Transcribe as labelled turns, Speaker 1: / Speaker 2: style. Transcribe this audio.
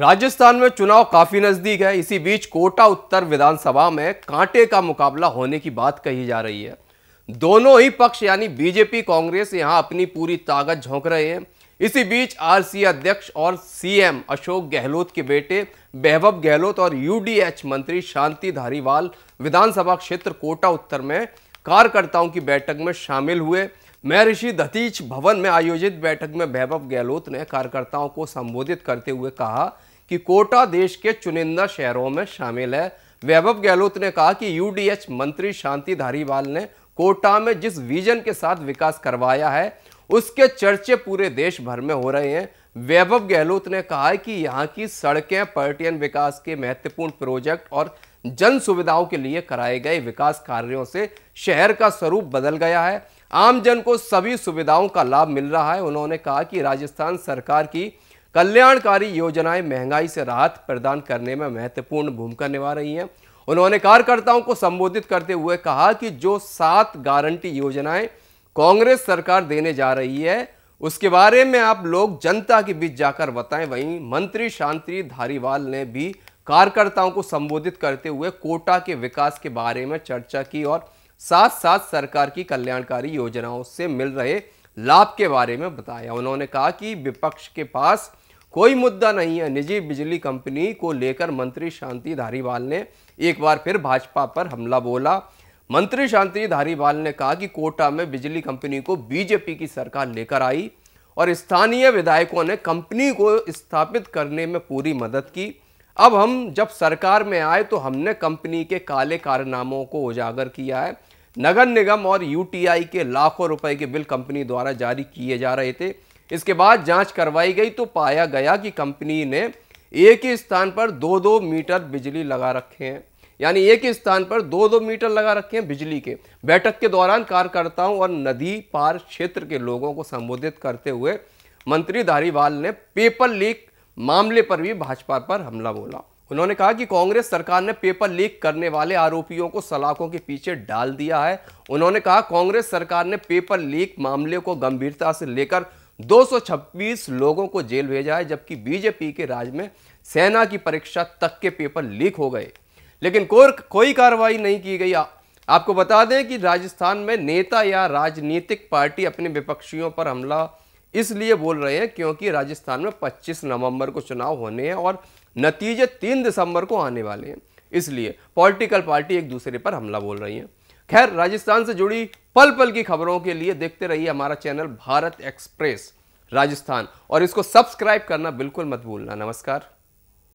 Speaker 1: राजस्थान में चुनाव काफी नजदीक है इसी बीच कोटा उत्तर विधानसभा में कांटे का मुकाबला होने की बात कही जा रही है दोनों ही पक्ष यानी बीजेपी कांग्रेस यहां अपनी पूरी ताकत झोंक रहे हैं इसी बीच आरसीए अध्यक्ष और सीएम अशोक गहलोत के बेटे बहबब गहलोत और यूडीएच मंत्री शांति धारीवाल विधानसभा क्षेत्र कोटा उत्तर में कार्यकर्ताओं की बैठक में शामिल हुए महर्षि दतीच भवन में आयोजित बैठक में वैभव गहलोत ने कार्यकर्ताओं को संबोधित करते हुए कहा कि कोटा देश के चुनिंदा शहरों में शामिल है वैभव गहलोत ने कहा कि यूडीएच मंत्री शांति धारीवाल ने कोटा में जिस विजन के साथ विकास करवाया है उसके चर्चे पूरे देश भर में हो रहे हैं वैभव गहलोत ने कहा कि यहाँ की सड़कें पर्यटन विकास के महत्वपूर्ण प्रोजेक्ट और जन सुविधाओं के लिए कराए गए विकास कार्यों से शहर का स्वरूप बदल गया है आमजन को सभी सुविधाओं का लाभ मिल रहा है उन्होंने कहा कि राजस्थान सरकार की कल्याणकारी योजनाएं महंगाई से राहत प्रदान करने में महत्वपूर्ण भूमिका निभा रही हैं उन्होंने कार्यकर्ताओं को संबोधित करते हुए कहा कि जो सात गारंटी योजनाएं कांग्रेस सरकार देने जा रही है उसके बारे में आप लोग जनता के बीच जाकर बताएं वहीं मंत्री शांति धारीवाल ने भी कार्यकर्ताओं को संबोधित करते हुए कोटा के विकास के बारे में चर्चा की और साथ साथ सरकार की कल्याणकारी योजनाओं से मिल रहे लाभ के बारे में बताया उन्होंने कहा कि विपक्ष के पास कोई मुद्दा नहीं है निजी बिजली कंपनी को लेकर मंत्री शांति धारीवाल ने एक बार फिर भाजपा पर हमला बोला मंत्री शांति धारीवाल ने कहा कि कोटा में बिजली कंपनी को बीजेपी की सरकार लेकर आई और स्थानीय विधायकों ने कंपनी को स्थापित करने में पूरी मदद की अब हम जब सरकार में आए तो हमने कंपनी के काले कारनामों को उजागर किया है नगर निगम और यूटीआई के लाखों रुपए के बिल कंपनी द्वारा जारी किए जा रहे थे इसके बाद जांच करवाई गई तो पाया गया कि कंपनी ने एक ही स्थान पर दो दो मीटर बिजली लगा रखे हैं यानी एक ही स्थान पर दो दो मीटर लगा रखे हैं बिजली के बैठक के दौरान कार्यकर्ताओं और नदी पार क्षेत्र के लोगों को संबोधित करते हुए मंत्री धारीवाल ने पेपर लीक मामले पर भी भाजपा पर हमला बोला उन्होंने कहा कि कांग्रेस सरकार ने पेपर लीक करने वाले आरोपियों को सलाखों के पीछे डाल दिया है उन्होंने कहा कांग्रेस सरकार ने पेपर लीक मामले को गंभीरता से लेकर 226 लोगों को जेल भेजा है जबकि बीजेपी के राज में सेना की परीक्षा तक के पेपर लीक हो गए लेकिन कोई कार्रवाई नहीं की गई आपको बता दें कि राजस्थान में नेता या राजनीतिक पार्टी अपने विपक्षियों पर हमला इसलिए बोल रहे हैं क्योंकि राजस्थान में 25 नवंबर को चुनाव होने हैं और नतीजे 3 दिसंबर को आने वाले हैं इसलिए पॉलिटिकल पार्टी एक दूसरे पर हमला बोल रही हैं खैर राजस्थान से जुड़ी पल पल की खबरों के लिए देखते रहिए हमारा चैनल भारत एक्सप्रेस राजस्थान और इसको सब्सक्राइब करना बिल्कुल मत भूलना नमस्कार